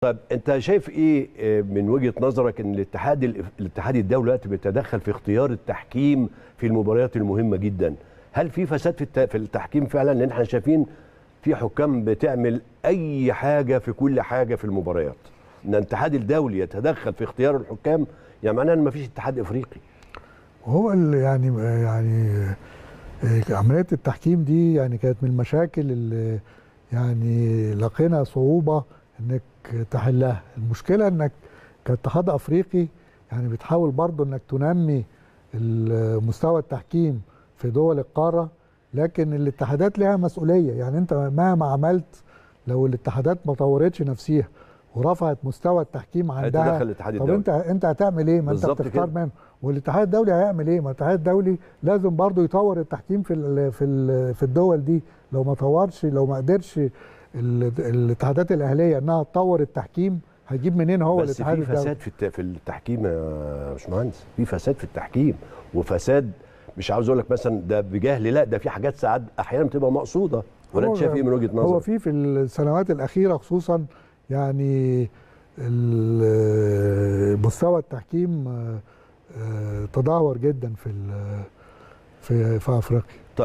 طب انت شايف ايه آه، من وجهه نظرك ان الاتحاد الاتحاد الدولي دلوقتي بيتدخل في اختيار التحكيم في المباريات المهمه جدا هل في فساد في التحكيم فعلا لان احنا شايفين في حكام بتعمل اي حاجه في كل حاجه في المباريات ان الاتحاد الدولي يتدخل في اختيار الحكام يعني معناه ان ما فيش اتحاد افريقي هو يعني يعني آه، عمليه التحكيم دي يعني كانت من المشاكل اللي يعني لقينا صعوبه انك تحلها المشكله انك كاتحاد افريقي يعني بتحاول برضه انك تنمي مستوى التحكيم في دول القاره لكن الاتحادات لها مسؤوليه يعني انت مهما عملت لو الاتحادات ما طورتش نفسيها ورفعت مستوى التحكيم عندها الاتحاد الدولي. طب انت انت هتعمل ايه ما انت بتختار منه والاتحاد الدولي هيعمل ايه ما الاتحاد الدولي لازم برضه يطور التحكيم في في في الدول دي لو ما طورش لو ما قدرش الاتحادات الاهليه انها تطور التحكيم هيجيب منين هو الاتحاد بس في فساد في في التحكيم يا باشمهندس في فساد في التحكيم وفساد مش عاوز اقول لك مثلا ده بجهل لا ده في حاجات ساعات احيانا بتبقى مقصوده ولا انت شايف ايه من وجهه نظرك؟ هو في في السنوات الاخيره خصوصا يعني مستوى التحكيم آه، آه، تدهور جدا في في افريقيا طيب.